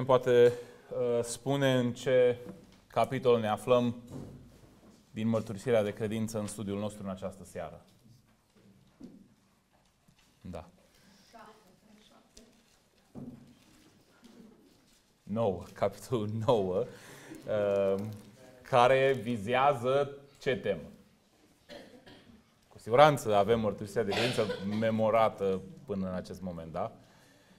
ne poate uh, spune în ce capitol ne aflăm din mărturisirea de credință în studiul nostru în această seară. Da. 9, capitolul 9, uh, care vizează ce temă? Cu siguranță avem mărturisirea de credință memorată până în acest moment, da?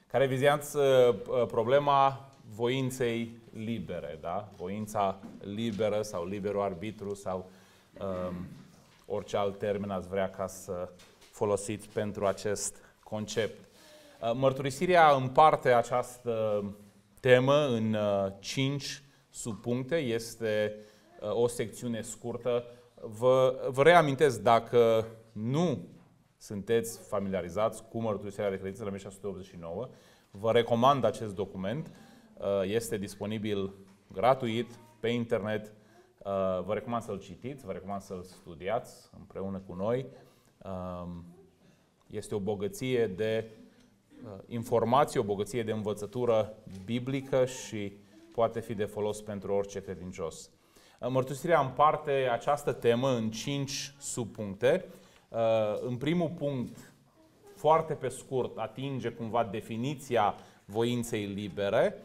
Care vizează uh, problema voinței libere, da? Voința liberă sau liberul arbitru sau um, orice alt termen ați vrea ca să folosiți pentru acest concept. Uh, mărturisirea împarte această temă în uh, cinci subpuncte. Este uh, o secțiune scurtă. Vă, vă reamintesc, dacă nu sunteți familiarizați cu mărturisirea de credință la 1689, vă recomand acest document Uh, este disponibil gratuit pe internet. Uh, vă recomand să-l citiți, vă recomand să-l studiați împreună cu noi. Um, este o bogăție de uh, informații, o bogăție de învățătură biblică și poate fi de folos pentru orice credincios. Mărturisirea împarte această temă în cinci subpuncte. În primul punct, foarte pe scurt, atinge cumva definiția voinței libere.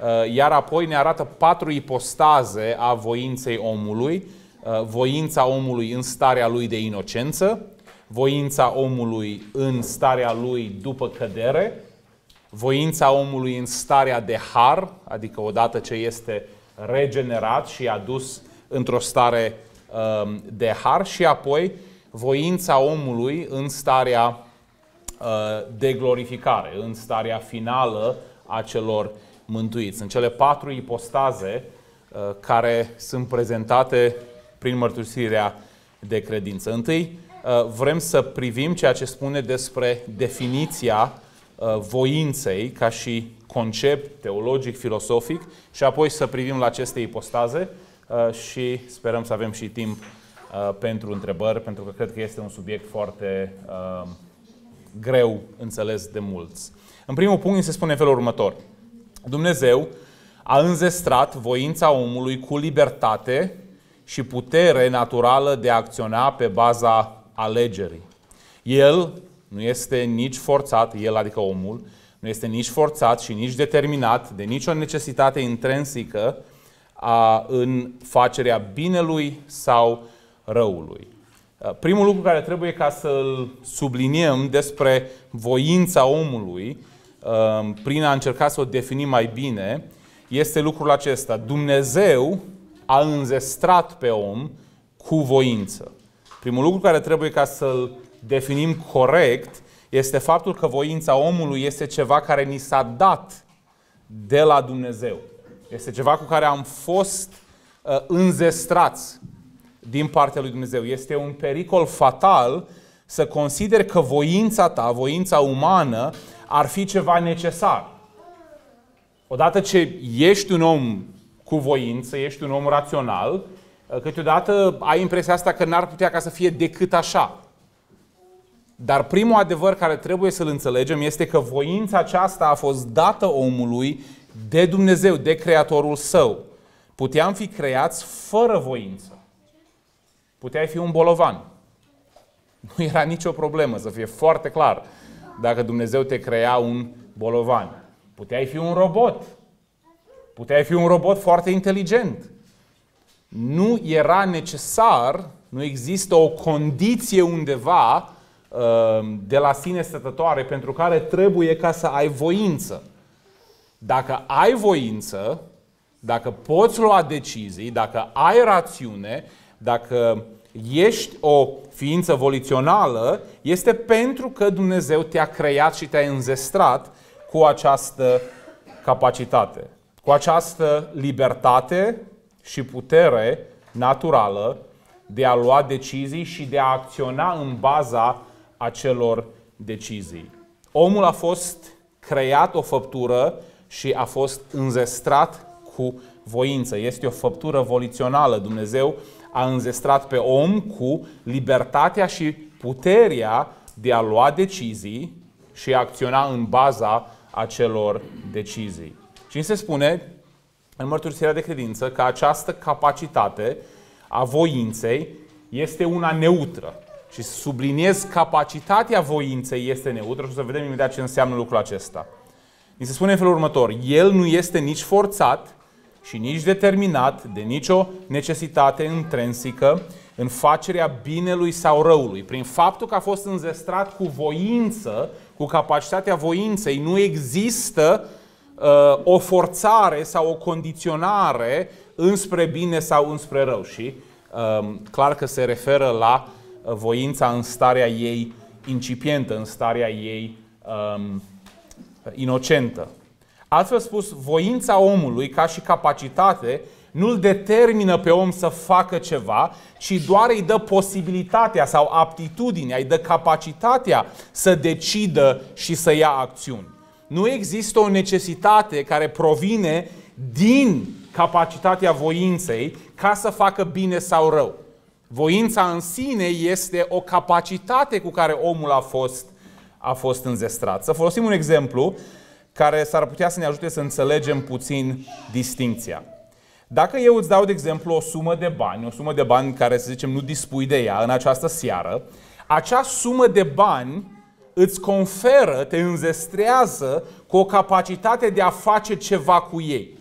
Uh, iar apoi ne arată patru ipostaze a voinței omului, uh, voința omului în starea lui de inocență, voința omului în starea lui după cădere, voința omului în starea de har, adică odată ce este regenerat și adus într-o stare um, de har și apoi voința omului în starea uh, de glorificare, în starea finală a celor mântuiți. În cele patru ipostaze uh, care sunt prezentate prin mărturisirea de credință. Întâi, uh, vrem să privim ceea ce spune despre definiția uh, voinței ca și concept teologic, filosofic și apoi să privim la aceste ipostaze și sperăm să avem și timp pentru întrebări, pentru că cred că este un subiect foarte greu înțeles de mulți. În primul punct se spune în felul următor – Dumnezeu a înzestrat voința omului cu libertate și putere naturală de a acționa pe baza alegerii. El nu este nici forțat, el adică omul, nu este nici forțat și nici determinat de nicio necesitate intrinsică a, în facerea binelui sau răului. Primul lucru care trebuie ca să-l subliniem despre voința omului Um, prin a încerca să o definim mai bine, este lucrul acesta. Dumnezeu a înzestrat pe om cu voință. Primul lucru care trebuie ca să-l definim corect este faptul că voința omului este ceva care ni s-a dat de la Dumnezeu. Este ceva cu care am fost uh, înzestrați din partea lui Dumnezeu. Este un pericol fatal să consideri că voința ta, voința umană, ar fi ceva necesar. Odată ce ești un om cu voință, ești un om rațional, câteodată ai impresia asta că n-ar putea ca să fie decât așa. Dar primul adevăr care trebuie să-l înțelegem este că voința aceasta a fost dată omului de Dumnezeu, de Creatorul său. Puteam fi creați fără voință. Puteai fi un bolovan. Nu era nicio problemă, să fie foarte clar dacă Dumnezeu te crea un bolovan. Puteai fi un robot. Puteai fi un robot foarte inteligent. Nu era necesar, nu există o condiție undeva uh, de la sine stătătoare pentru care trebuie ca să ai voință. Dacă ai voință, dacă poți lua decizii, dacă ai rațiune, dacă ești o ființă volițională, este pentru că Dumnezeu te-a creat și te-a înzestrat cu această capacitate, cu această libertate și putere naturală de a lua decizii și de a acționa în baza acelor decizii. Omul a fost creat o făptură și a fost înzestrat cu voință. Este o făptură volițională. Dumnezeu a înzestrat pe om cu libertatea și puterea de a lua decizii și a acționa în baza acelor decizii. Și se spune în mărturisirea de credință că această capacitate a voinței este una neutră. Și subliniez capacitatea voinței este neutră și o să vedem imediat ce înseamnă lucrul acesta. Ni se spune în felul următor, el nu este nici forțat, și nici determinat de nicio necesitate intrinsică în facerea binelui sau răului. Prin faptul că a fost înzestrat cu voință, cu capacitatea voinței, nu există uh, o forțare sau o condiționare înspre bine sau înspre rău. Și uh, clar că se referă la uh, voința în starea ei incipientă, în starea ei um, inocentă. Altfel spus, voința omului ca și capacitate nu îl determină pe om să facă ceva, ci doar îi dă posibilitatea sau aptitudinea, îi dă capacitatea să decidă și să ia acțiuni. Nu există o necesitate care provine din capacitatea voinței ca să facă bine sau rău. Voința în sine este o capacitate cu care omul a fost, a fost înzestrat. Să folosim un exemplu care s-ar putea să ne ajute să înțelegem puțin distinția. Dacă eu îți dau, de exemplu, o sumă de bani, o sumă de bani care, să zicem, nu dispui de ea în această seară, acea sumă de bani îți conferă, te înzestrează cu o capacitate de a face ceva cu ei.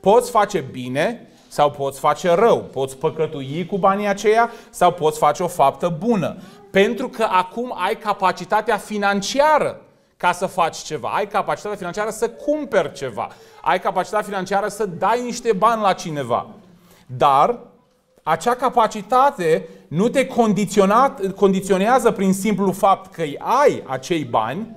Poți face bine sau poți face rău, poți păcătui cu banii aceia sau poți face o faptă bună. Pentru că acum ai capacitatea financiară ca să faci ceva. Ai capacitatea financiară să cumperi ceva. Ai capacitatea financiară să dai niște bani la cineva. Dar acea capacitate nu te condiționează prin simplu fapt că ai acei bani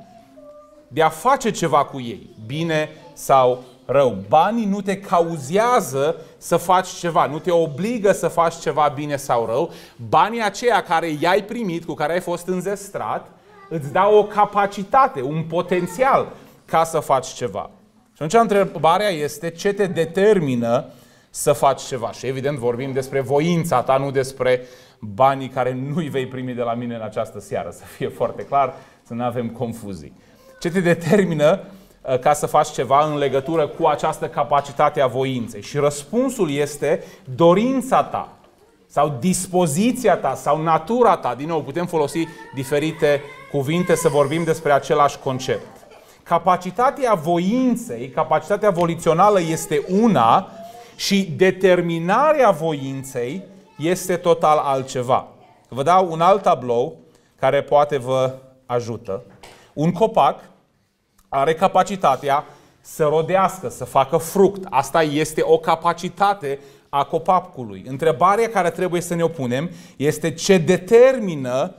de a face ceva cu ei, bine sau rău. Banii nu te cauzează să faci ceva, nu te obligă să faci ceva bine sau rău. Banii aceia care i-ai primit, cu care ai fost înzestrat, îți dau o capacitate, un potențial ca să faci ceva. Și atunci întrebarea este ce te determină să faci ceva. Și evident vorbim despre voința ta, nu despre banii care nu-i vei primi de la mine în această seară. Să fie foarte clar, să nu avem confuzii. Ce te determină uh, ca să faci ceva în legătură cu această capacitate a voinței? Și răspunsul este dorința ta sau dispoziția ta sau natura ta. Din nou, putem folosi diferite cuvinte să vorbim despre același concept. Capacitatea voinței, capacitatea volițională este una și determinarea voinței este total altceva. Vă dau un alt tablou care poate vă ajută. Un copac are capacitatea să rodească, să facă fruct. Asta este o capacitate a copacului. Întrebarea care trebuie să ne opunem este ce determină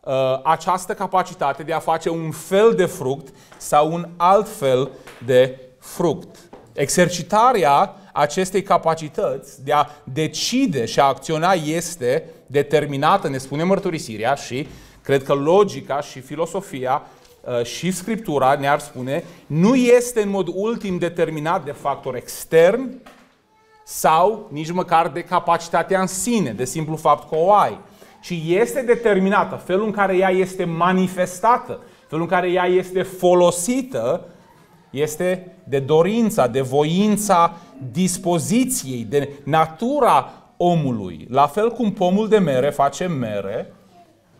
uh, această capacitate de a face un fel de fruct sau un alt fel de fruct. Exercitarea acestei capacități de a decide și a acționa este determinată, ne spune mărturisirea și cred că logica și filosofia uh, și Scriptura ne-ar spune, nu este în mod ultim determinat de factor extern, sau nici măcar de capacitatea în sine, de simplu fapt că o ai, ci este determinată, felul în care ea este manifestată, felul în care ea este folosită, este de dorința, de voința dispoziției, de natura omului. La fel cum pomul de mere face mere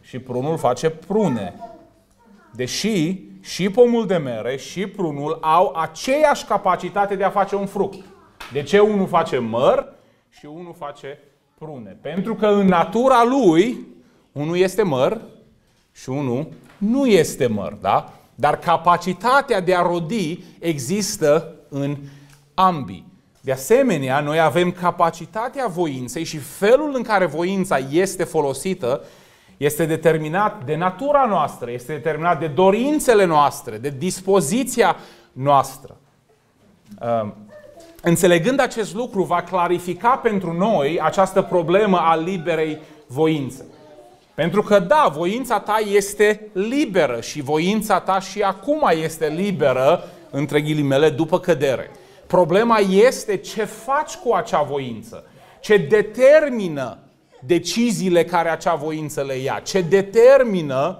și prunul face prune. Deși și pomul de mere și prunul au aceeași capacitate de a face un fruct. De ce unul face măr și unul face prune? Pentru că în natura lui, unul este măr și unul nu este măr, da? Dar capacitatea de a rodi există în ambii. De asemenea, noi avem capacitatea voinței și felul în care voința este folosită este determinat de natura noastră, este determinat de dorințele noastre, de dispoziția noastră. Înțelegând acest lucru, va clarifica pentru noi această problemă a liberei voințe. Pentru că, da, voința ta este liberă și voința ta și acum este liberă, între ghilimele, după cădere. Problema este ce faci cu acea voință, ce determină deciziile care acea voință le ia, ce determină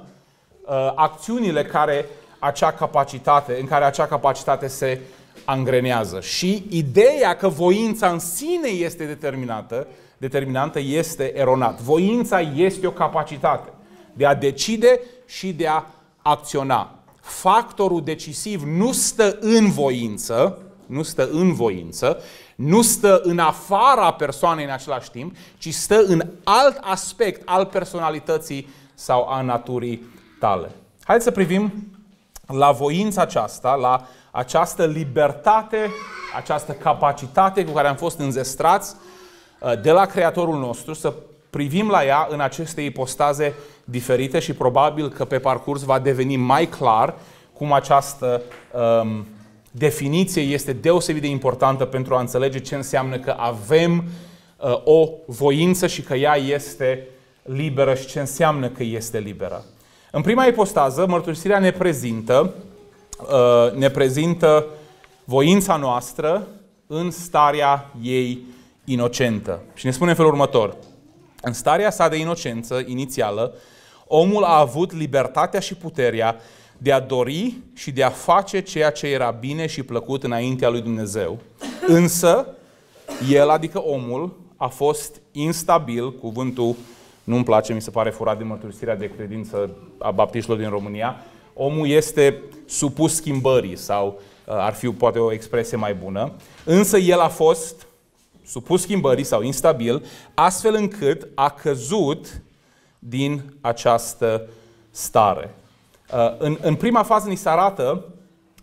uh, acțiunile care acea capacitate, în care acea capacitate se uh, angrenează. Și ideea că voința în sine este determinată, determinantă este eronat. Voința este o capacitate de a decide și de a acționa. Factorul decisiv nu stă în voință, nu stă în voință, nu stă în afara persoanei în același timp, ci stă în alt aspect al personalității sau a naturii tale. Haideți să privim la voința aceasta, la uh, această libertate, această capacitate cu care am fost înzestrați uh, de la Creatorul nostru, să privim la ea în aceste ipostaze diferite și probabil că pe parcurs va deveni mai clar cum această um, definiție este deosebit de importantă pentru a înțelege ce înseamnă că avem uh, o voință și că ea este liberă și ce înseamnă că este liberă. În prima ipostază, mărturisirea ne prezintă Uh, ne prezintă voința noastră în starea ei inocentă. Și ne spune în felul următor. În starea sa de inocență inițială, omul a avut libertatea și puterea de a dori și de a face ceea ce era bine și plăcut înaintea lui Dumnezeu. Însă, el, adică omul, a fost instabil, cuvântul nu-mi place, mi se pare furat de mărturisirea de credință a baptiștilor din România, omul este supus schimbării sau uh, ar fi poate o expresie mai bună, însă el a fost supus schimbării sau instabil, astfel încât a căzut din această stare. Uh, în, în prima fază ni se arată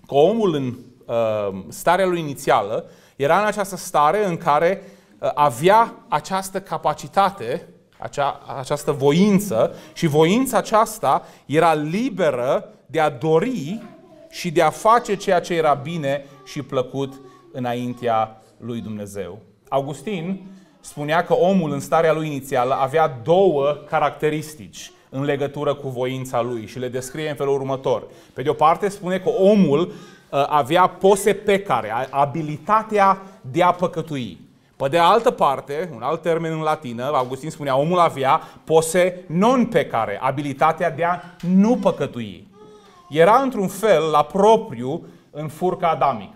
că omul în uh, starea lui inițială era în această stare în care avea această capacitate, acea, această voință și voința aceasta era liberă de a dori și de a face ceea ce era bine și plăcut înaintea lui Dumnezeu. Augustin spunea că omul în starea lui inițială avea două caracteristici în legătură cu voința lui și le descrie în felul următor. Pe de o parte spune că omul uh, avea pose pe care, abilitatea de a păcătui. Pe de altă parte, un alt termen în latină, Augustin spunea, omul avea pose non pe care, abilitatea de a nu păcătui era într-un fel la propriu în furca adamică.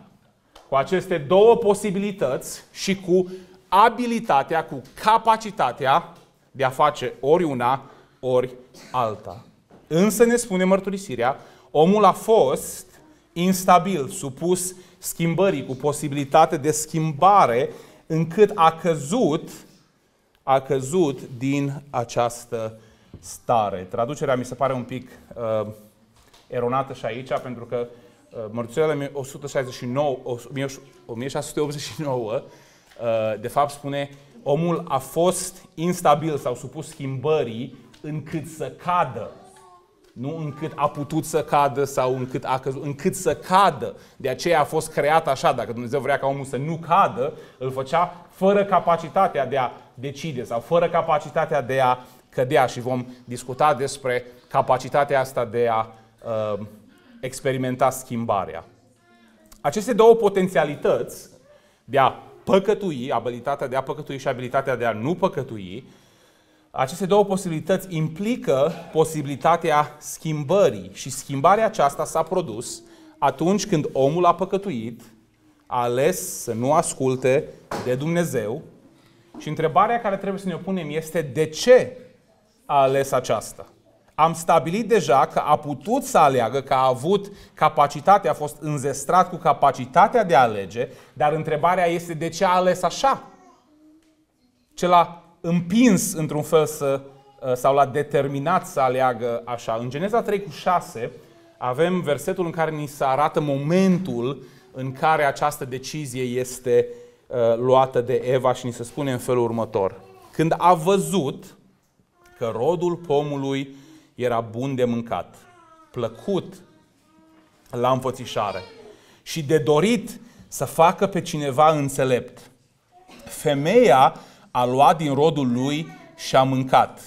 Cu aceste două posibilități și cu abilitatea, cu capacitatea de a face ori una, ori alta. Însă ne spune mărturisirea, omul a fost instabil, supus schimbării, cu posibilitate de schimbare, încât a căzut, a căzut din această stare. Traducerea mi se pare un pic uh, eronată și aici, pentru că mărțuiala 169, 1689, de fapt spune omul a fost instabil sau supus schimbării încât să cadă. Nu încât a putut să cadă sau încât a căzut, încât să cadă. De aceea a fost creat așa. Dacă Dumnezeu vrea ca omul să nu cadă, îl făcea fără capacitatea de a decide sau fără capacitatea de a cădea. Și vom discuta despre capacitatea asta de a Um, experimenta schimbarea. Aceste două potențialități de a păcătui, abilitatea de a păcătui și abilitatea de a nu păcătui, aceste două posibilități implică posibilitatea schimbării și schimbarea aceasta s-a produs atunci când omul a păcătuit, a ales să nu asculte de Dumnezeu și întrebarea care trebuie să ne punem este de ce a ales aceasta? am stabilit deja că a putut să aleagă, că a avut capacitatea, a fost înzestrat cu capacitatea de a alege, dar întrebarea este de ce a ales așa? Ce l-a împins într-un fel să, uh, sau l-a determinat să aleagă așa? În Geneza 3 cu 6 avem versetul în care ni se arată momentul în care această decizie este uh, luată de Eva și ni se spune în felul următor. Când a văzut că rodul pomului era bun de mâncat, plăcut la înfățișare și de dorit să facă pe cineva înțelept. Femeia a luat din rodul lui și a mâncat.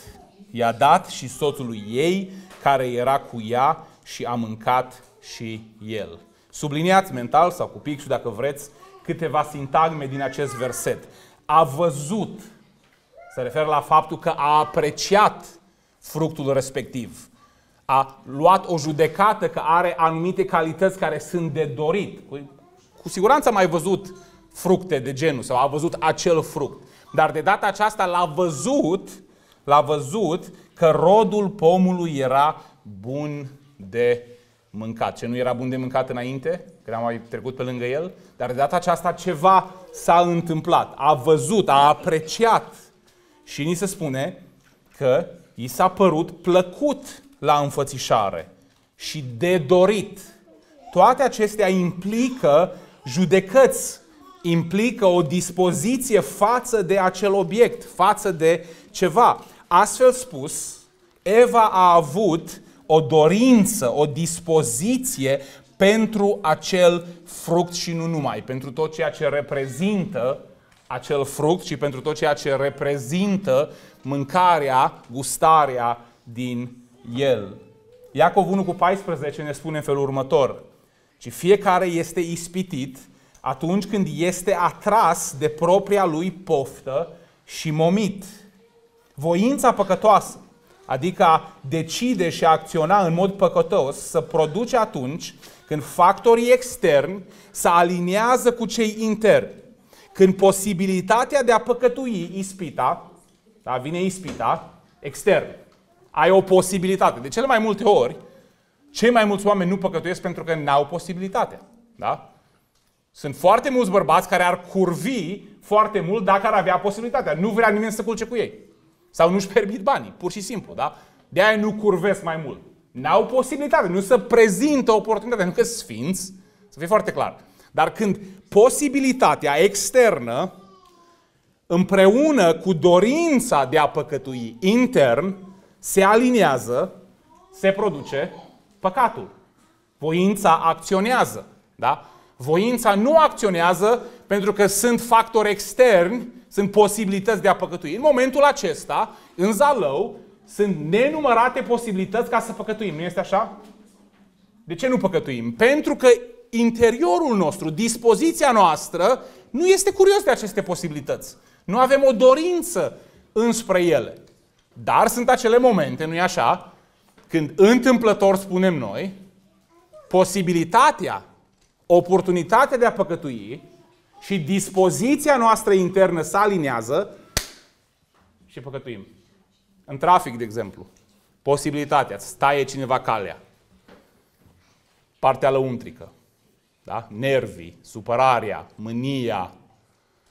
I-a dat și soțului ei, care era cu ea, și a mâncat și el. Subliniați mental sau cu pixul, dacă vreți, câteva sintagme din acest verset. A văzut, se referă la faptul că a apreciat fructul respectiv. A luat o judecată că are anumite calități care sunt de dorit. Păi, cu siguranță am mai văzut fructe de genul sau a văzut acel fruct. Dar de data aceasta l-a văzut, l-a văzut că rodul pomului era bun de mâncat. Ce nu era bun de mâncat înainte, că am mai trecut pe lângă el, dar de data aceasta ceva s-a întâmplat. A văzut, a apreciat și ni se spune că i s-a părut plăcut la înfățișare și de dorit. Toate acestea implică judecăți, implică o dispoziție față de acel obiect, față de ceva. Astfel spus, Eva a avut o dorință, o dispoziție pentru acel fruct și nu numai, pentru tot ceea ce reprezintă acel fruct, ci pentru tot ceea ce reprezintă mâncarea, gustarea din el. Iacov 1 cu 14 ne spune în felul următor. Ci fiecare este ispitit atunci când este atras de propria lui poftă și momit. Voința păcătoasă, adică a decide și a acționa în mod păcătos, să produce atunci când factorii externi se aliniază cu cei interni când posibilitatea de a păcătui ispita, da, vine ispita, extern, ai o posibilitate. De cele mai multe ori, cei mai mulți oameni nu păcătuiesc pentru că n-au posibilitatea. Da? Sunt foarte mulți bărbați care ar curvi foarte mult dacă ar avea posibilitatea. Nu vrea nimeni să culce cu ei. Sau nu-și permit banii, pur și simplu. Da? De aia nu curvesc mai mult. N-au posibilitate, nu se prezintă oportunitatea, nu că sfinți, să fie foarte clar. Dar când posibilitatea externă, împreună cu dorința de a păcătui intern, se aliniază, se produce păcatul. Voința acționează. Da? Voința nu acționează pentru că sunt factori externi, sunt posibilități de a păcătui. În momentul acesta, în Zalău, sunt nenumărate posibilități ca să păcătuim. Nu este așa? De ce nu păcătuim? Pentru că interiorul nostru, dispoziția noastră, nu este curios de aceste posibilități. Nu avem o dorință înspre ele. Dar sunt acele momente, nu-i așa, când întâmplător spunem noi, posibilitatea, oportunitatea de a păcătui și dispoziția noastră internă se alinează și păcătuim. În trafic, de exemplu, posibilitatea, staie cineva calea, partea lăuntrică, da? Nervii, supărarea, mânia.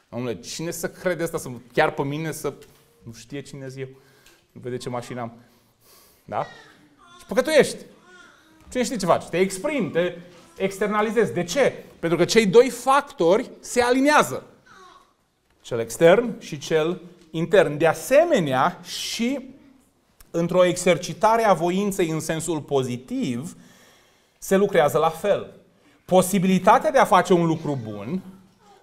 Domnule, cine să crede asta? Să, chiar pe mine să nu știe cine eu. Nu vede ce mașină am. Da? Și păcătuiești. Cine știe ce faci? Te exprimi, te externalizezi. De ce? Pentru că cei doi factori se aliniază. Cel extern și cel intern. De asemenea, și într-o exercitare a voinței în sensul pozitiv, se lucrează la fel posibilitatea de a face un lucru bun,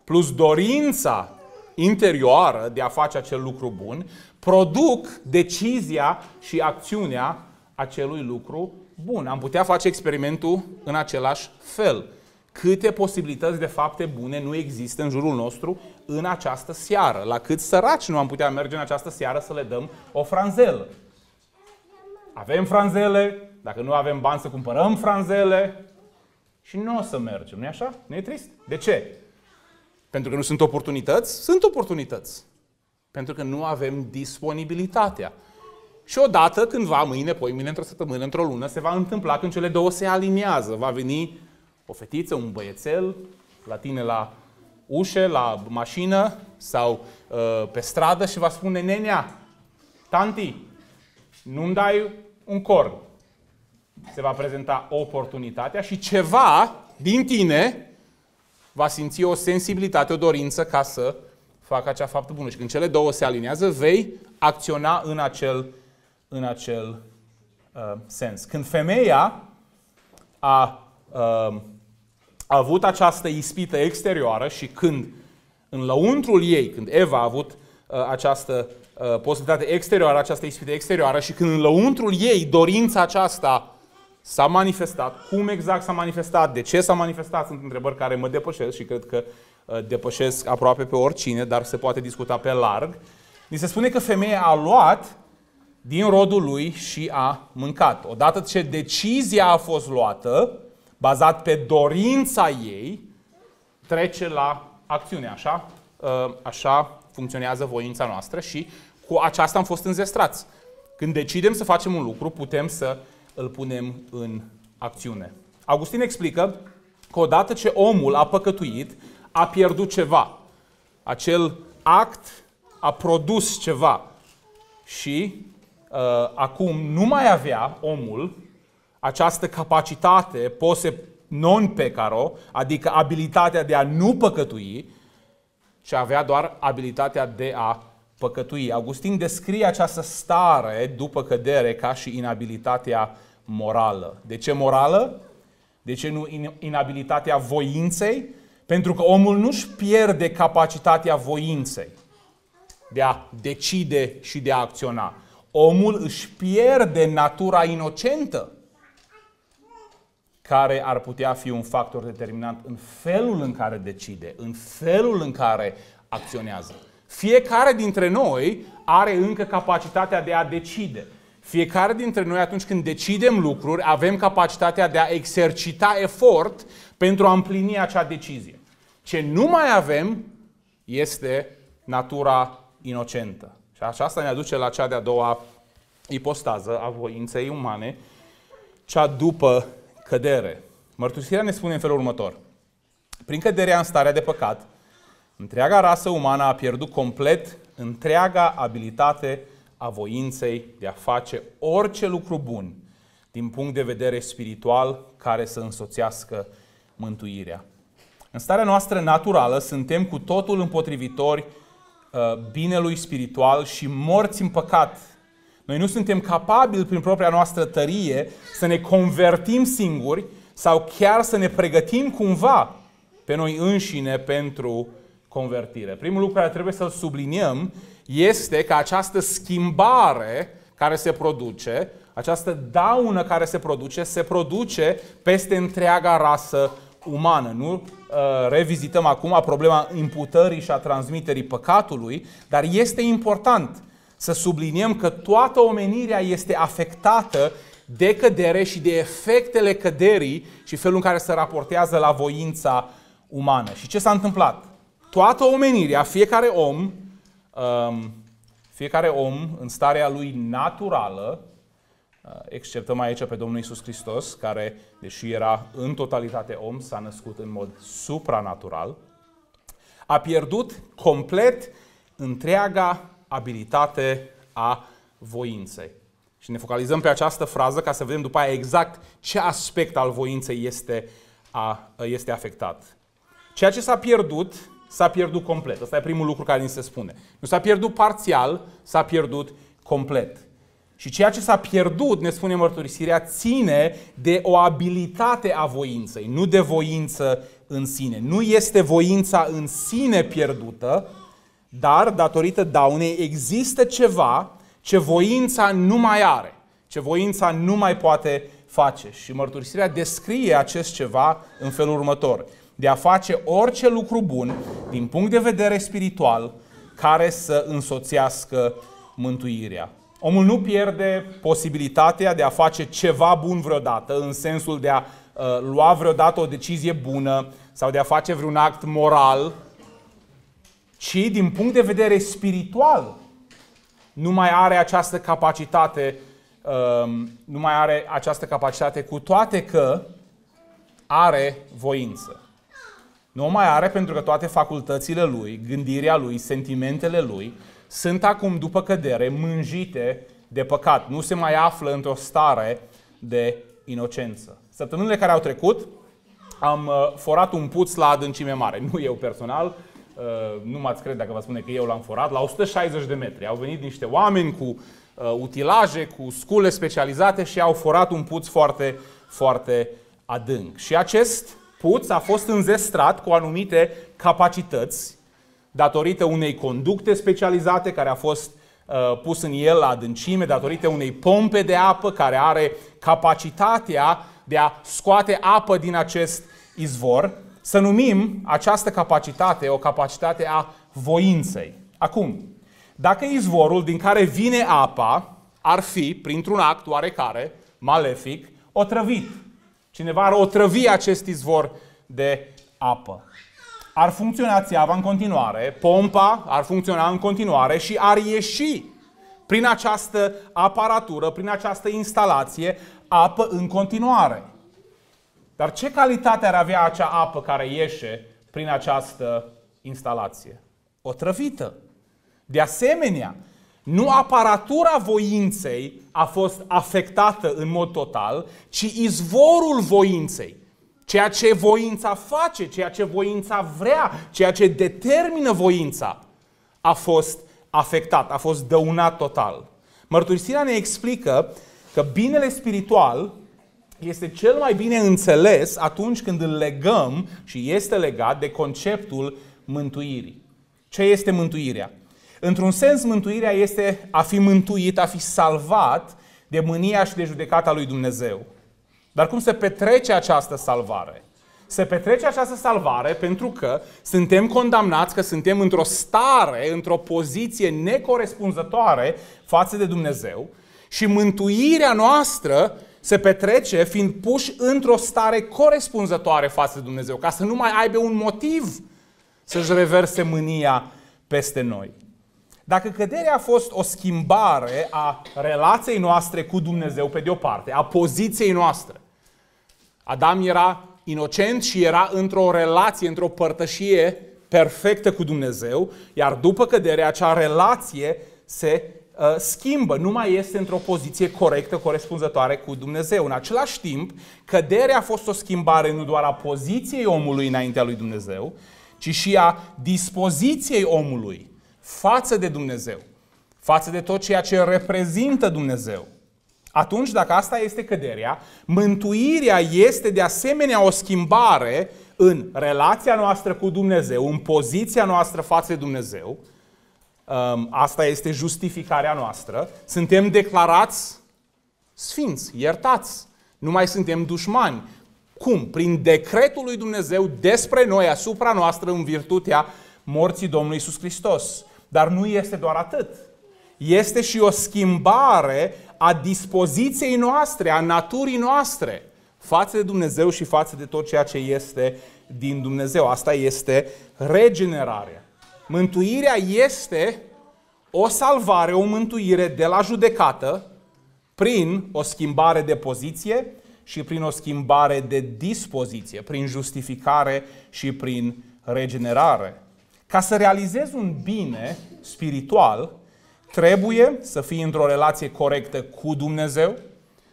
plus dorința interioară de a face acel lucru bun, produc decizia și acțiunea acelui lucru bun. Am putea face experimentul în același fel. Câte posibilități de fapte bune nu există în jurul nostru în această seară? La cât săraci nu am putea merge în această seară să le dăm o franzelă? Avem franzele, dacă nu avem bani să cumpărăm franzele, și nu o să mergem, nu-i așa? Nu e trist? De ce? Pentru că nu sunt oportunități? Sunt oportunități. Pentru că nu avem disponibilitatea. Și odată, cândva, mâine, poi mâine, într-o săptămână, într-o lună, se va întâmpla când cele două se aliniază. Va veni o fetiță, un băiețel, la tine la ușă, la mașină sau uh, pe stradă și va spune, nenea, tanti, nu-mi dai un corn se va prezenta oportunitatea și ceva din tine va simți o sensibilitate, o dorință ca să facă acea faptă bună. Și când cele două se aliniază, vei acționa în acel, în acel uh, sens. Când femeia a, uh, a avut această ispită exterioară și când în lăuntrul ei, când Eva a avut uh, această uh, posibilitate exterioară, această ispită exterioară și când în lăuntrul ei dorința aceasta s-a manifestat, cum exact s-a manifestat, de ce s-a manifestat, sunt întrebări care mă depășesc și cred că uh, depășesc aproape pe oricine, dar se poate discuta pe larg. Ni se spune că femeia a luat din rodul lui și a mâncat. Odată ce decizia a fost luată, bazat pe dorința ei, trece la acțiune. Așa, uh, așa funcționează voința noastră și cu aceasta am fost înzestrați. Când decidem să facem un lucru, putem să îl punem în acțiune. Augustin explică că odată ce omul a păcătuit, a pierdut ceva. Acel act a produs ceva și uh, acum nu mai avea omul această capacitate pose non pecaro, adică abilitatea de a nu păcătui, ci avea doar abilitatea de a păcătui. Augustin descrie această stare după cădere ca și inabilitatea morală. De ce morală? De ce nu inabilitatea voinței? Pentru că omul nu-și pierde capacitatea voinței de a decide și de a acționa. Omul își pierde natura inocentă care ar putea fi un factor determinant în felul în care decide, în felul în care acționează. Fiecare dintre noi are încă capacitatea de a decide. Fiecare dintre noi, atunci când decidem lucruri, avem capacitatea de a exercita efort pentru a împlini acea decizie. Ce nu mai avem este natura inocentă. Și aceasta ne aduce la cea de-a doua ipostază a voinței umane, cea după cădere. Mărturisirea ne spune în felul următor. Prin căderea în starea de păcat, Întreaga rasă umană a pierdut complet întreaga abilitate a voinței de a face orice lucru bun din punct de vedere spiritual care să însoțească mântuirea. În starea noastră naturală suntem cu totul împotrivitori uh, binelui spiritual și morți în păcat. Noi nu suntem capabili prin propria noastră tărie să ne convertim singuri sau chiar să ne pregătim cumva pe noi înșine pentru convertire. Primul lucru care trebuie să-l subliniem este că această schimbare care se produce, această daună care se produce, se produce peste întreaga rasă umană. Nu uh, revizităm acum problema imputării și a transmiterii păcatului, dar este important să subliniem că toată omenirea este afectată de cădere și de efectele căderii și felul în care se raportează la voința umană. Și ce s-a întâmplat? toată omenirea, fiecare om, um, fiecare om în starea lui naturală, uh, exceptăm aici pe Domnul Isus Hristos, care, deși era în totalitate om, s-a născut în mod supranatural, a pierdut complet întreaga abilitate a voinței. Și ne focalizăm pe această frază ca să vedem după aia exact ce aspect al voinței este, a, este afectat. Ceea ce s-a pierdut s-a pierdut complet. Asta e primul lucru care ni se spune. Nu s-a pierdut parțial, s-a pierdut complet. Și ceea ce s-a pierdut, ne spune mărturisirea, ține de o abilitate a voinței, nu de voință în sine. Nu este voința în sine pierdută, dar datorită daunei există ceva ce voința nu mai are, ce voința nu mai poate face. Și mărturisirea descrie acest ceva în felul următor de a face orice lucru bun din punct de vedere spiritual care să însoțească mântuirea. Omul nu pierde posibilitatea de a face ceva bun vreodată, în sensul de a uh, lua vreodată o decizie bună sau de a face vreun act moral, ci din punct de vedere spiritual nu mai are această capacitate, uh, nu mai are această capacitate, cu toate că are voință. Nu o mai are pentru că toate facultățile lui, gândirea lui, sentimentele lui sunt acum, după cădere, mânjite de păcat. Nu se mai află într-o stare de inocență. Săptămânile care au trecut, am uh, forat un puț la adâncime mare. Nu eu personal, uh, nu m-ați cred dacă vă spune că eu l-am forat, la 160 de metri. Au venit niște oameni cu uh, utilaje, cu scule specializate și au forat un puț foarte, foarte adânc. Și acest Puț a fost înzestrat cu anumite capacități datorită unei conducte specializate care a fost uh, pus în el la adâncime, datorită unei pompe de apă care are capacitatea de a scoate apă din acest izvor. Să numim această capacitate o capacitate a voinței. Acum, dacă izvorul din care vine apa ar fi, printr-un act oarecare, malefic, otrăvit, cineva ar otrăvi acest izvor de apă. Ar funcționa țeava în continuare, pompa ar funcționa în continuare și ar ieși prin această aparatură, prin această instalație, apă în continuare. Dar ce calitate ar avea acea apă care ieșe prin această instalație? Otrăvită. De asemenea, nu aparatura voinței a fost afectată în mod total, ci izvorul voinței. Ceea ce voința face, ceea ce voința vrea, ceea ce determină voința, a fost afectat, a fost dăunat total. Mărturisirea ne explică că binele spiritual este cel mai bine înțeles atunci când îl legăm și este legat de conceptul mântuirii. Ce este mântuirea? Într-un sens, mântuirea este a fi mântuit, a fi salvat de mânia și de judecata lui Dumnezeu. Dar cum se petrece această salvare? Se petrece această salvare pentru că suntem condamnați, că suntem într-o stare, într-o poziție necorespunzătoare față de Dumnezeu și mântuirea noastră se petrece fiind puși într-o stare corespunzătoare față de Dumnezeu, ca să nu mai aibă un motiv să-și reverse mânia peste noi. Dacă căderea a fost o schimbare a relației noastre cu Dumnezeu, pe de o parte, a poziției noastre, Adam era inocent și era într-o relație, într-o părtășie perfectă cu Dumnezeu, iar după căderea acea relație se uh, schimbă, nu mai este într-o poziție corectă, corespunzătoare cu Dumnezeu. În același timp, căderea a fost o schimbare nu doar a poziției omului înaintea lui Dumnezeu, ci și a dispoziției omului față de Dumnezeu, față de tot ceea ce reprezintă Dumnezeu, atunci dacă asta este căderea, mântuirea este de asemenea o schimbare în relația noastră cu Dumnezeu, în poziția noastră față de Dumnezeu, um, asta este justificarea noastră, suntem declarați sfinți, iertați, nu mai suntem dușmani. Cum? Prin decretul lui Dumnezeu despre noi, asupra noastră, în virtutea morții Domnului Iisus Hristos. Dar nu este doar atât. Este și o schimbare a dispoziției noastre, a naturii noastre față de Dumnezeu și față de tot ceea ce este din Dumnezeu. Asta este regenerarea. Mântuirea este o salvare, o mântuire de la judecată prin o schimbare de poziție și prin o schimbare de dispoziție, prin justificare și prin regenerare. Ca să realizezi un bine spiritual, trebuie să fii într-o relație corectă cu Dumnezeu,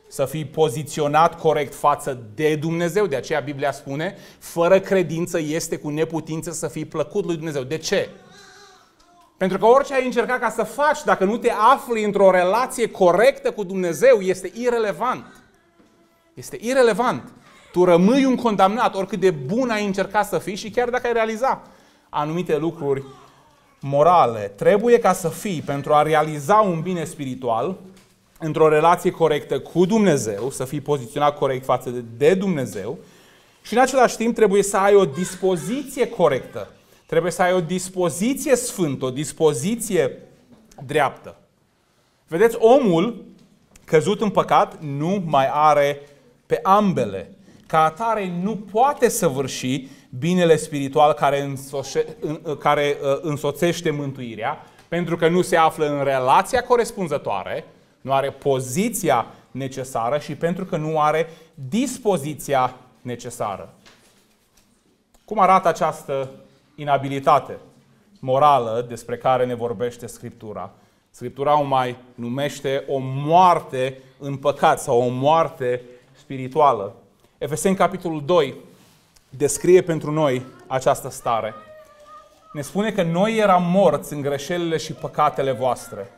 să fii poziționat corect față de Dumnezeu, de aceea Biblia spune, fără credință este cu neputință să fii plăcut lui Dumnezeu. De ce? Pentru că orice ai încercat ca să faci, dacă nu te afli într-o relație corectă cu Dumnezeu, este irrelevant. Este irrelevant. Tu rămâi un condamnat, oricât de bun ai încercat să fii și chiar dacă ai realizat anumite lucruri morale. Trebuie ca să fii, pentru a realiza un bine spiritual, într-o relație corectă cu Dumnezeu, să fii poziționat corect față de Dumnezeu și în același timp trebuie să ai o dispoziție corectă. Trebuie să ai o dispoziție sfântă, o dispoziție dreaptă. Vedeți, omul căzut în păcat nu mai are pe ambele. Ca atare nu poate să vârși binele spiritual care, însoșe, în, care uh, însoțește mântuirea, pentru că nu se află în relația corespunzătoare, nu are poziția necesară și pentru că nu are dispoziția necesară. Cum arată această inabilitate morală despre care ne vorbește Scriptura? Scriptura o mai numește o moarte în păcat sau o moarte spirituală. Efeseni capitolul 2, descrie pentru noi această stare. Ne spune că noi eram morți în greșelile și păcatele voastre,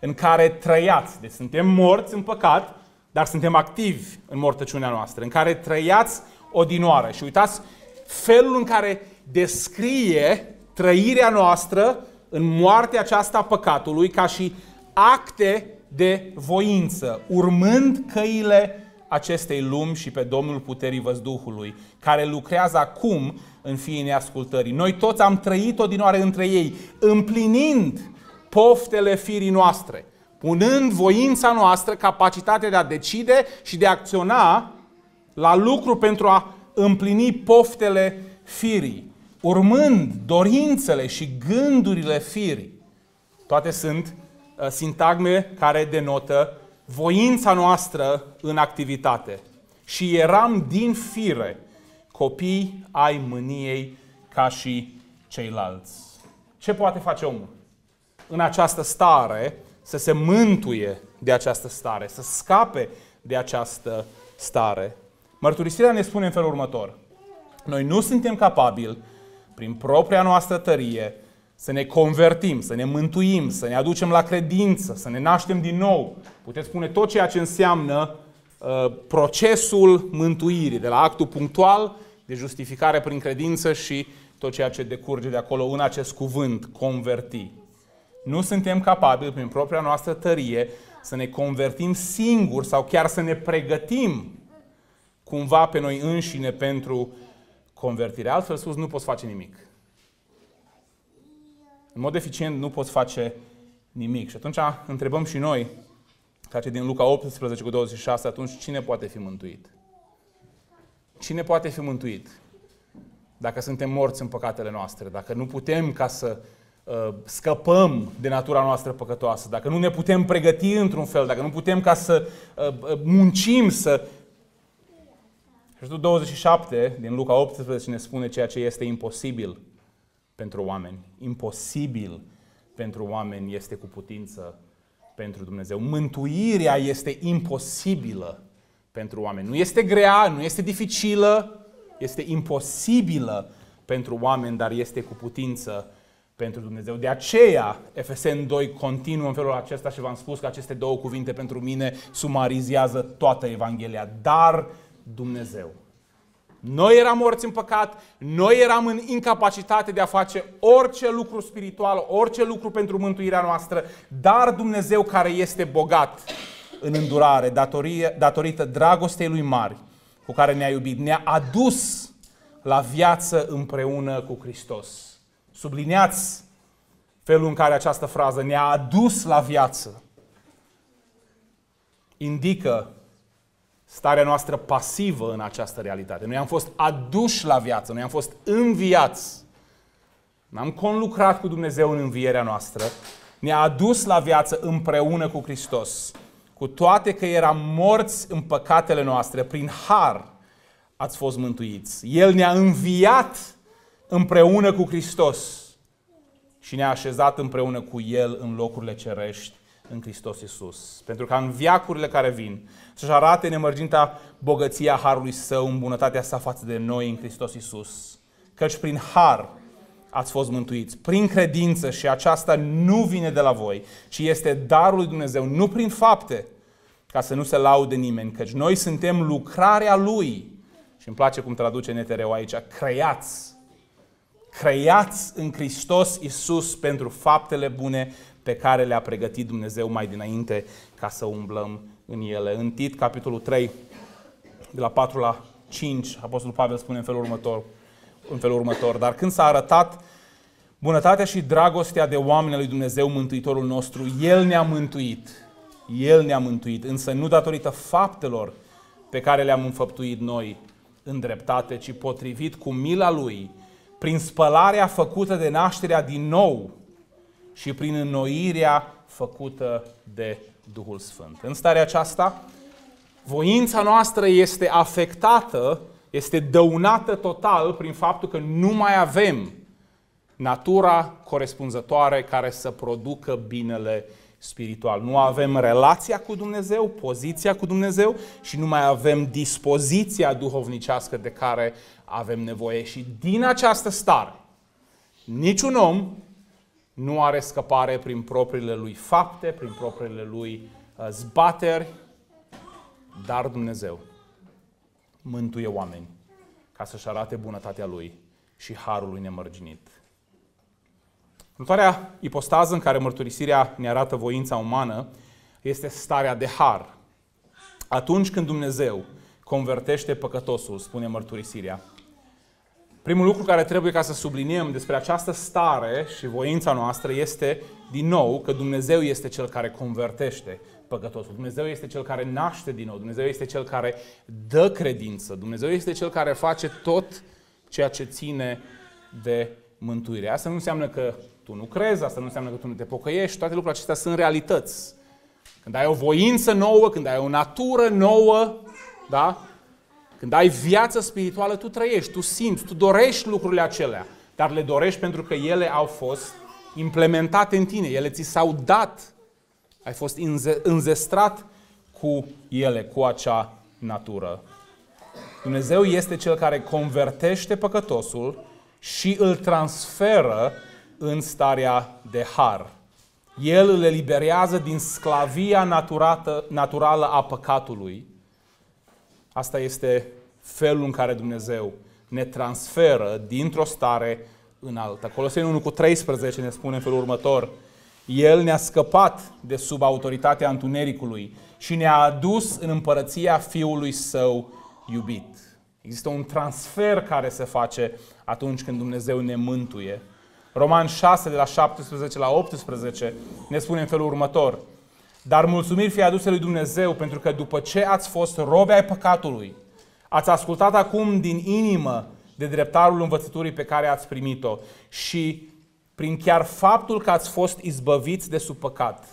în care trăiați. Deci suntem morți în păcat, dar suntem activi în mortăciunea noastră, în care trăiați odinoară. Și uitați felul în care descrie trăirea noastră în moartea aceasta a păcatului ca și acte de voință, urmând căile acestei lumi și pe Domnul Puterii Văzduhului, care lucrează acum în fiii neascultării. Noi toți am trăit odinoare între ei, împlinind poftele firii noastre, punând voința noastră, capacitatea de a decide și de a acționa la lucru pentru a împlini poftele firii, urmând dorințele și gândurile firii. Toate sunt uh, sintagme care denotă voința noastră în activitate. Și eram din fire copii ai mâniei ca și ceilalți. Ce poate face omul? În această stare să se mântuie de această stare, să scape de această stare. Mărturisirea ne spune în felul următor. Noi nu suntem capabili, prin propria noastră tărie, să ne convertim, să ne mântuim, să ne aducem la credință, să ne naștem din nou. Puteți spune tot ceea ce înseamnă uh, procesul mântuirii, de la actul punctual de justificare prin credință și tot ceea ce decurge de acolo în acest cuvânt, converti. Nu suntem capabili, prin propria noastră tărie, să ne convertim singuri sau chiar să ne pregătim cumva pe noi înșine pentru convertire. Altfel spus, nu poți face nimic. În mod eficient nu poți face nimic. Și atunci întrebăm și noi, ca cei din Luca 18 cu 26, atunci cine poate fi mântuit? Cine poate fi mântuit? Dacă suntem morți în păcatele noastre, dacă nu putem ca să uh, scăpăm de natura noastră păcătoasă, dacă nu ne putem pregăti într-un fel, dacă nu putem ca să uh, uh muncim, să... Și 27 din Luca 18 ne spune ceea ce este imposibil – pentru oameni, imposibil pentru oameni este cu putință pentru Dumnezeu. Mântuirea este imposibilă pentru oameni. Nu este grea, nu este dificilă, este imposibilă pentru oameni, dar este cu putință pentru Dumnezeu. De aceea, Efesen 2 continuă în felul acesta și v-am spus că aceste două cuvinte pentru mine sumarizează toată Evanghelia. Dar Dumnezeu. Noi eram morți în păcat, noi eram în incapacitate de a face orice lucru spiritual, orice lucru pentru mântuirea noastră, dar Dumnezeu care este bogat în îndurare, datorie, datorită dragostei lui mari cu care ne-a iubit, ne-a adus la viață împreună cu Hristos. Subliniați felul în care această frază ne-a adus la viață. Indică starea noastră pasivă în această realitate. Noi am fost aduși la viață, noi am fost înviați. N-am conlucrat cu Dumnezeu în învierea noastră. Ne-a adus la viață împreună cu Hristos. Cu toate că eram morți în păcatele noastre, prin har ați fost mântuiți. El ne-a înviat împreună cu Hristos și ne-a așezat împreună cu El în locurile cerești în Hristos Isus. Pentru ca în viacurile care vin să-și arate nemărginta bogăția Harului Său în bunătatea sa față de noi în Hristos Isus. Căci prin Har ați fost mântuiți, prin credință și aceasta nu vine de la voi, ci este darul lui Dumnezeu, nu prin fapte, ca să nu se laude nimeni, căci noi suntem lucrarea Lui. Și îmi place cum traduce Netereu aici, creați. Creați în Hristos Isus pentru faptele bune pe care le-a pregătit Dumnezeu mai dinainte ca să umblăm în ele. În Tit, capitolul 3, de la 4 la 5, Apostolul Pavel spune în felul următor, în felul următor dar când s-a arătat bunătatea și dragostea de oameni lui Dumnezeu, Mântuitorul nostru, El ne-a mântuit. El ne-a mântuit, însă nu datorită faptelor pe care le-am înfăptuit noi în dreptate, ci potrivit cu mila Lui, prin spălarea făcută de nașterea din nou și prin înnoirea făcută de Duhul Sfânt. În starea aceasta, voința noastră este afectată, este dăunată total prin faptul că nu mai avem natura corespunzătoare care să producă binele spiritual. Nu avem relația cu Dumnezeu, poziția cu Dumnezeu și nu mai avem dispoziția duhovnicească de care avem nevoie. Și din această stare, niciun om nu are scăpare prin propriile lui fapte, prin propriile lui uh, zbateri, dar Dumnezeu mântuie oameni ca să-și arate bunătatea lui și harul lui nemărginit. Următoarea ipostază în care mărturisirea ne arată voința umană este starea de har. Atunci când Dumnezeu convertește păcătosul, spune mărturisirea, Primul lucru care trebuie ca să subliniem despre această stare și voința noastră este, din nou, că Dumnezeu este Cel care convertește păcătosul. Dumnezeu este Cel care naște din nou. Dumnezeu este Cel care dă credință. Dumnezeu este Cel care face tot ceea ce ține de mântuire. Asta nu înseamnă că tu nu crezi, asta nu înseamnă că tu nu te pocăiești. Toate lucrurile acestea sunt realități. Când ai o voință nouă, când ai o natură nouă, da? Când ai viață spirituală, tu trăiești, tu simți, tu dorești lucrurile acelea, dar le dorești pentru că ele au fost implementate în tine, ele ți s-au dat. Ai fost înzestrat cu ele, cu acea natură. Dumnezeu este cel care convertește păcătosul și îl transferă în starea de har. El îl eliberează din sclavia naturată, naturală a păcatului Asta este felul în care Dumnezeu ne transferă dintr-o stare în alta. Coloseni 1 cu 13 ne spune în felul următor. El ne-a scăpat de sub autoritatea întunericului și ne-a adus în împărăția Fiului Său iubit. Există un transfer care se face atunci când Dumnezeu ne mântuie. Roman 6, de la 17 la 18, ne spune în felul următor. Dar mulțumiri fie aduse lui Dumnezeu pentru că după ce ați fost robe ai păcatului, ați ascultat acum din inimă de dreptarul învățăturii pe care ați primit-o și prin chiar faptul că ați fost izbăviți de sub păcat,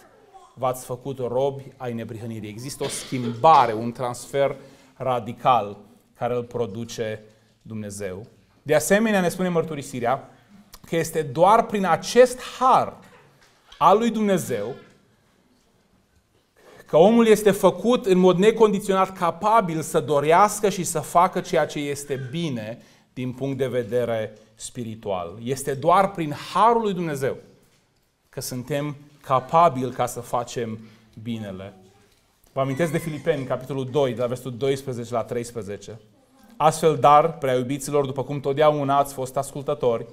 v-ați făcut robi ai nebrihănirii. Există o schimbare, un transfer radical care îl produce Dumnezeu. De asemenea, ne spune mărturisirea că este doar prin acest har al lui Dumnezeu Că omul este făcut în mod necondiționat capabil să dorească și să facă ceea ce este bine din punct de vedere spiritual. Este doar prin harul lui Dumnezeu că suntem capabili ca să facem binele. Vă amintesc de Filipeni, capitolul 2, de la versetul 12 la 13. Astfel, dar, prea iubiților, după cum totdeauna ați fost ascultători,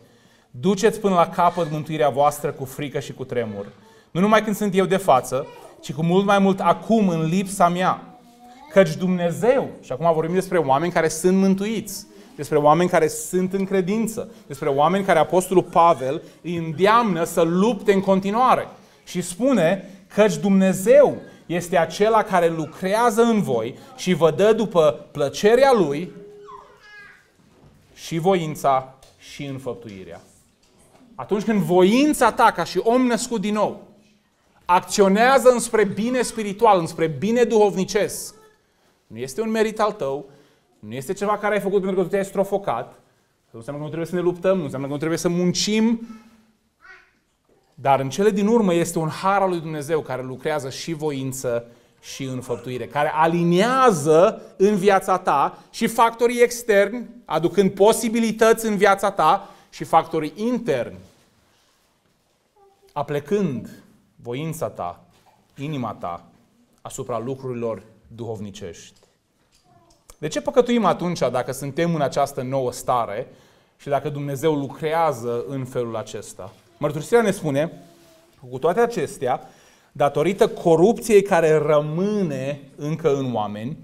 duceți până la capăt mântuirea voastră cu frică și cu tremur. Nu numai când sunt eu de față, ci cu mult mai mult acum în lipsa mea. Căci Dumnezeu, și acum vorbim despre oameni care sunt mântuiți, despre oameni care sunt în credință, despre oameni care Apostolul Pavel îi îndeamnă să lupte în continuare și spune căci Dumnezeu este acela care lucrează în voi și vă dă după plăcerea Lui și voința și înfăptuirea. Atunci când voința ta ca și om născut din nou acționează înspre bine spiritual, înspre bine duhovnicesc. Nu este un merit al tău, nu este ceva care ai făcut pentru că tu te-ai strofocat, nu înseamnă că nu trebuie să ne luptăm, nu înseamnă că nu trebuie să muncim, dar în cele din urmă este un har al lui Dumnezeu care lucrează și voință și înfăptuire, care aliniază în viața ta și factorii externi, aducând posibilități în viața ta și factorii interni, aplecând voința ta, inima ta asupra lucrurilor duhovnicești. De ce păcătuim atunci dacă suntem în această nouă stare și dacă Dumnezeu lucrează în felul acesta? Mărturisirea ne spune că cu toate acestea, datorită corupției care rămâne încă în oameni,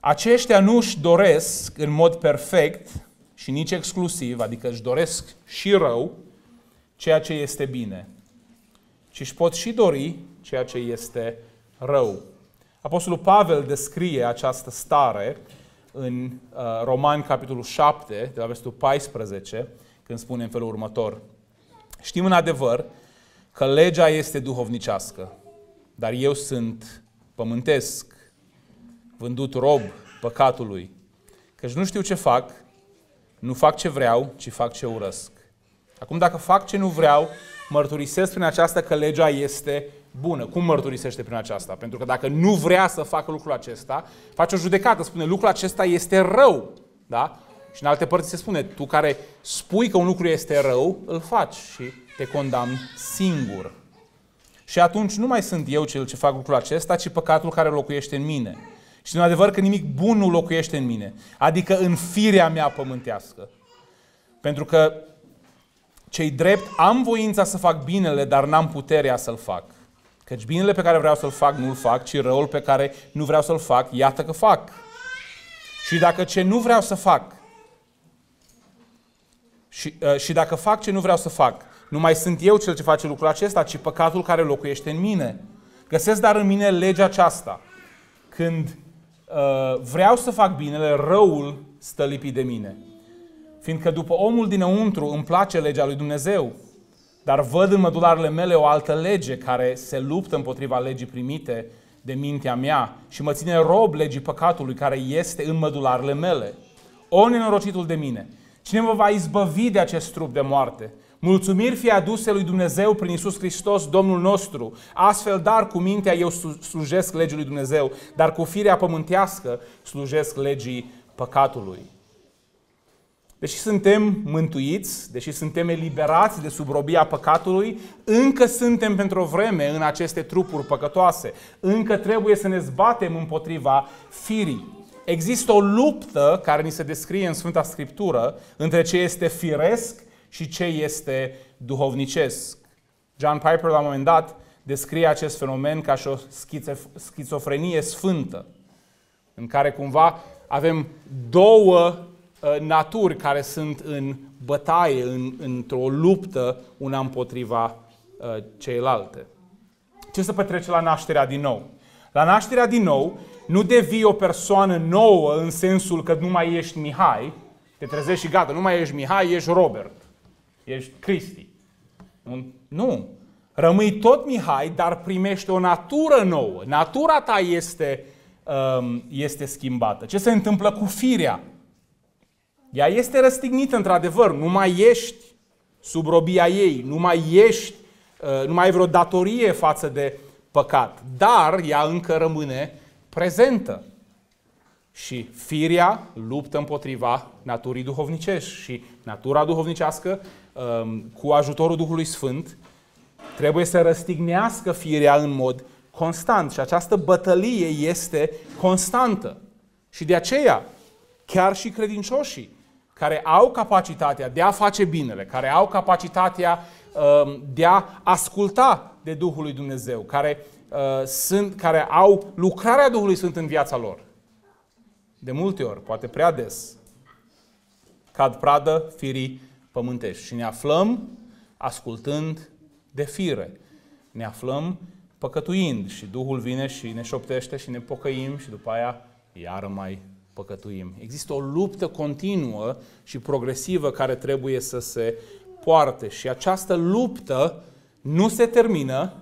aceștia nu își doresc în mod perfect și nici exclusiv, adică își doresc și rău, ceea ce este bine ci își pot și dori ceea ce este rău. Apostolul Pavel descrie această stare în uh, Roman, capitolul 7, de la versetul 14, când spune în felul următor. Știm în adevăr că legea este duhovnicească, dar eu sunt pământesc, vândut rob păcatului, căci nu știu ce fac, nu fac ce vreau, ci fac ce urăsc. Acum, dacă fac ce nu vreau, mărturisesc prin aceasta că legea este bună. Cum mărturisește prin aceasta? Pentru că dacă nu vrea să facă lucrul acesta, face o judecată, spune lucrul acesta este rău. Da? Și în alte părți se spune, tu care spui că un lucru este rău, îl faci și te condamn singur. Și atunci nu mai sunt eu cel ce fac lucrul acesta, ci păcatul care locuiește în mine. Și în adevăr că nimic bun nu locuiește în mine, adică în firea mea pământească. Pentru că cei drept am voința să fac binele, dar n-am puterea să-l fac. Căci binele pe care vreau să-l fac, nu-l fac, ci răul pe care nu vreau să-l fac, iată că fac. Și dacă ce nu vreau să fac, și, ă, și dacă fac ce nu vreau să fac, nu mai sunt eu cel ce face lucrul acesta, ci păcatul care locuiește în mine. Găsesc dar în mine legea aceasta. Când uh, vreau să fac binele, răul stă lipit de mine. Fiindcă după omul dinăuntru îmi place legea lui Dumnezeu, dar văd în mădularele mele o altă lege care se luptă împotriva legii primite de mintea mea și mă ține rob legii păcatului care este în mădularele mele. O nenorocitul de mine! Cine mă va izbăvi de acest trup de moarte? Mulțumiri fie aduse lui Dumnezeu prin Isus Hristos, Domnul nostru. Astfel, dar cu mintea eu slujesc legii lui Dumnezeu, dar cu firea pământească slujesc legii păcatului. Deși suntem mântuiți, deși suntem eliberați de subrobia păcatului, încă suntem pentru o vreme în aceste trupuri păcătoase. Încă trebuie să ne zbatem împotriva firii. Există o luptă care ni se descrie în Sfânta Scriptură între ce este firesc și ce este duhovnicesc. John Piper la un moment dat descrie acest fenomen ca și o schizofrenie sfântă, în care cumva avem două Uh, naturi care sunt în bătaie, în, într-o luptă una împotriva uh, ceilalte. Ce se petrece la nașterea din nou? La nașterea din nou, nu devii o persoană nouă în sensul că nu mai ești Mihai, te trezești și gata, nu mai ești Mihai, ești Robert, ești Cristi. Nu. Rămâi tot Mihai, dar primești o natură nouă. Natura ta este, um, este schimbată. Ce se întâmplă cu firea? Ea este răstignită într-adevăr, nu mai ești sub robia ei, nu mai ești, uh, nu mai ai vreo datorie față de păcat, dar ea încă rămâne prezentă. Și firia luptă împotriva naturii duhovnicești și natura duhovnicească, um, cu ajutorul Duhului Sfânt, trebuie să răstignească firea în mod constant și această bătălie este constantă. Și de aceea, chiar și credincioșii care au capacitatea de a face binele, care au capacitatea um, de a asculta de Duhul lui Dumnezeu, care, uh, sunt, care au lucrarea Duhului Sfânt în viața lor. De multe ori, poate prea des, cad pradă firii pământești și ne aflăm ascultând de fire. Ne aflăm păcătuind și Duhul vine și ne șoptește și ne pocăim și după aia iară mai păcătuim. Există o luptă continuă și progresivă care trebuie să se poarte și această luptă nu se termină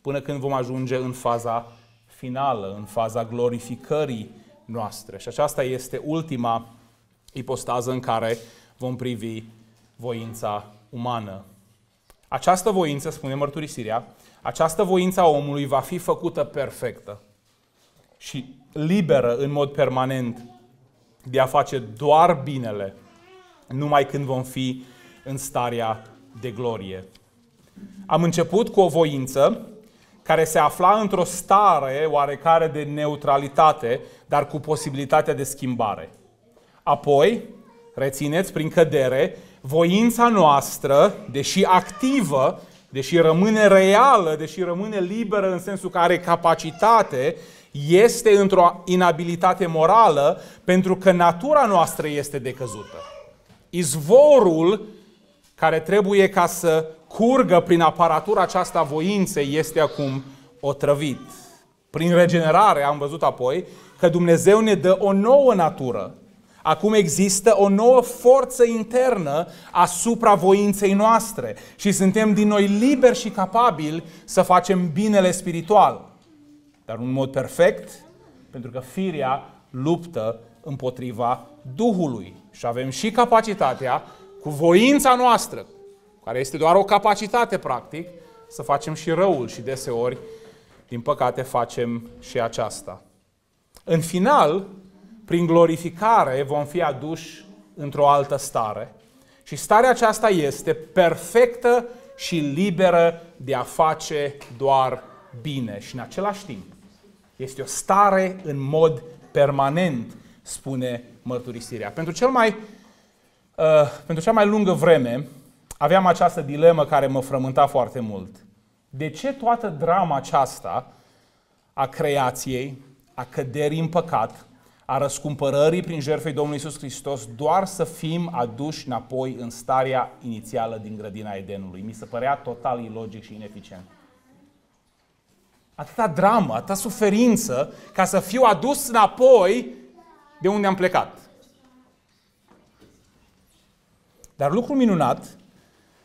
până când vom ajunge în faza finală, în faza glorificării noastre. Și aceasta este ultima ipostază în care vom privi voința umană. Această voință, spune mărturisirea, această voință a omului va fi făcută perfectă și liberă în mod permanent de a face doar binele, numai când vom fi în starea de glorie. Am început cu o voință care se afla într-o stare oarecare de neutralitate, dar cu posibilitatea de schimbare. Apoi, rețineți prin cădere, voința noastră, deși activă, deși rămâne reală, deși rămâne liberă în sensul că are capacitate este într-o inabilitate morală pentru că natura noastră este decăzută. Izvorul care trebuie ca să curgă prin aparatura aceasta voință este acum otrăvit. Prin regenerare am văzut apoi că Dumnezeu ne dă o nouă natură. Acum există o nouă forță internă asupra voinței noastre și suntem din noi liberi și capabili să facem binele spiritual dar un mod perfect, pentru că firea luptă împotriva Duhului. Și avem și capacitatea, cu voința noastră, care este doar o capacitate practic, să facem și răul și deseori, din păcate, facem și aceasta. În final, prin glorificare, vom fi aduși într-o altă stare. Și starea aceasta este perfectă și liberă de a face doar bine și în același timp este o stare în mod permanent, spune mărturisirea. Pentru, cel mai, uh, pentru cea mai lungă vreme aveam această dilemă care mă frământa foarte mult. De ce toată drama aceasta a creației, a căderii în păcat, a răscumpărării prin jertfei Domnului Isus Hristos, doar să fim aduși înapoi în starea inițială din grădina Edenului. Mi se părea total ilogic și ineficient atâta dramă, atâta suferință, ca să fiu adus înapoi de unde am plecat. Dar lucru minunat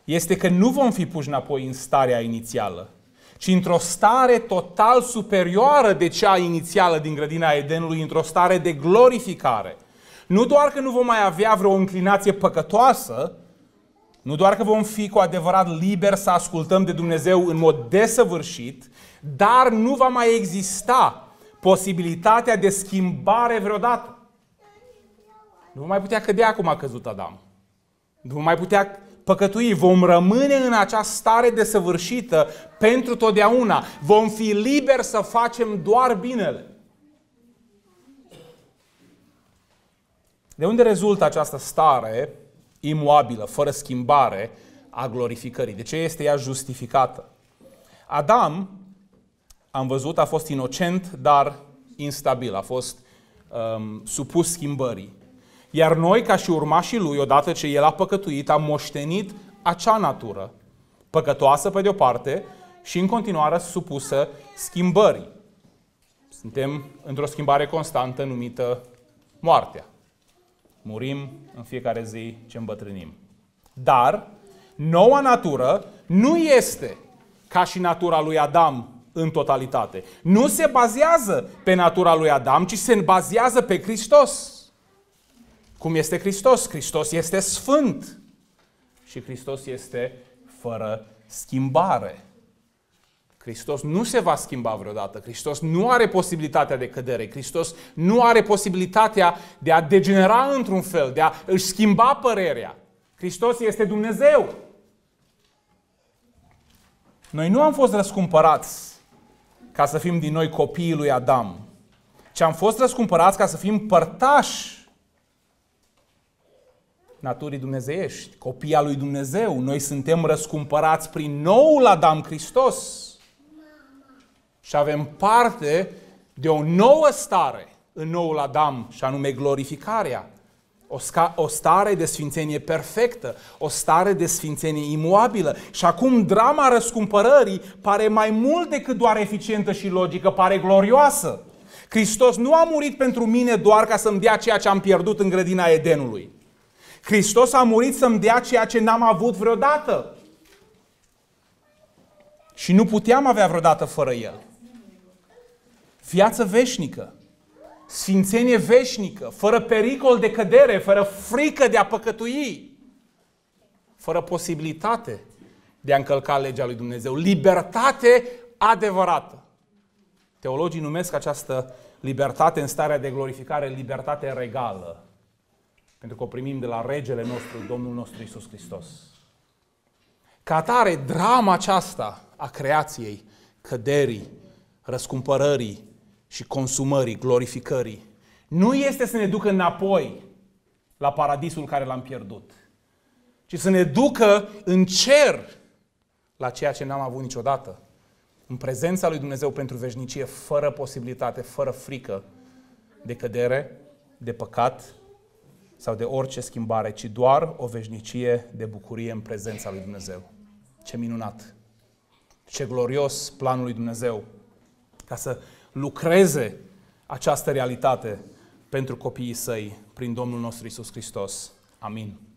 este că nu vom fi puși înapoi în starea inițială, ci într-o stare total superioară de cea inițială din grădina Edenului, într-o stare de glorificare. Nu doar că nu vom mai avea vreo înclinație păcătoasă, nu doar că vom fi cu adevărat liberi să ascultăm de Dumnezeu în mod desăvârșit, dar nu va mai exista posibilitatea de schimbare vreodată. Nu mai putea cădea cum a căzut Adam. Nu mai putea păcătui. Vom rămâne în această stare de săvârșită pentru totdeauna. Vom fi liberi să facem doar binele. De unde rezultă această stare imuabilă, fără schimbare, a glorificării? De ce este ea justificată? Adam am văzut, a fost inocent, dar instabil, a fost um, supus schimbării. Iar noi, ca și urmașii lui, odată ce el a păcătuit, am moștenit acea natură, păcătoasă pe de-o parte și în continuare supusă schimbării. Suntem într-o schimbare constantă numită moartea. Murim în fiecare zi ce îmbătrânim. Dar noua natură nu este ca și natura lui Adam în totalitate. Nu se bazează pe natura lui Adam, ci se bazează pe Hristos. Cum este Hristos? Hristos este sfânt și Hristos este fără schimbare. Hristos nu se va schimba vreodată. Hristos nu are posibilitatea de cădere. Hristos nu are posibilitatea de a degenera într-un fel, de a își schimba părerea. Hristos este Dumnezeu. Noi nu am fost răscumpărați ca să fim din noi copiii lui Adam, ci am fost răscumpărați ca să fim părtași naturii dumnezeiești, copii al lui Dumnezeu. Noi suntem răscumpărați prin noul Adam Hristos și avem parte de o nouă stare în noul Adam, și anume glorificarea. O, sca- o stare de sfințenie perfectă, o stare de sfințenie imuabilă. Și acum drama răscumpărării pare mai mult decât doar eficientă și logică, pare glorioasă. Hristos nu a murit pentru mine doar ca să-mi dea ceea ce am pierdut în grădina Edenului. Hristos a murit să-mi dea ceea ce n-am avut vreodată. Și nu puteam avea vreodată fără El. Viață veșnică sfințenie veșnică, fără pericol de cădere, fără frică de a păcătui, fără posibilitate de a încălca legea lui Dumnezeu. Libertate adevărată. Teologii numesc această libertate în starea de glorificare libertate regală. Pentru că o primim de la regele nostru, Domnul nostru Isus Hristos. Ca atare, drama aceasta a creației, căderii, răscumpărării, și consumării, glorificării, nu este să ne ducă înapoi la paradisul care l-am pierdut, ci să ne ducă în cer la ceea ce n-am avut niciodată, în prezența lui Dumnezeu pentru veșnicie, fără posibilitate, fără frică de cădere, de păcat sau de orice schimbare, ci doar o veșnicie de bucurie în prezența lui Dumnezeu. Ce minunat! Ce glorios planul lui Dumnezeu! Ca să lucreze această realitate pentru copiii săi prin Domnul nostru Isus Hristos. Amin.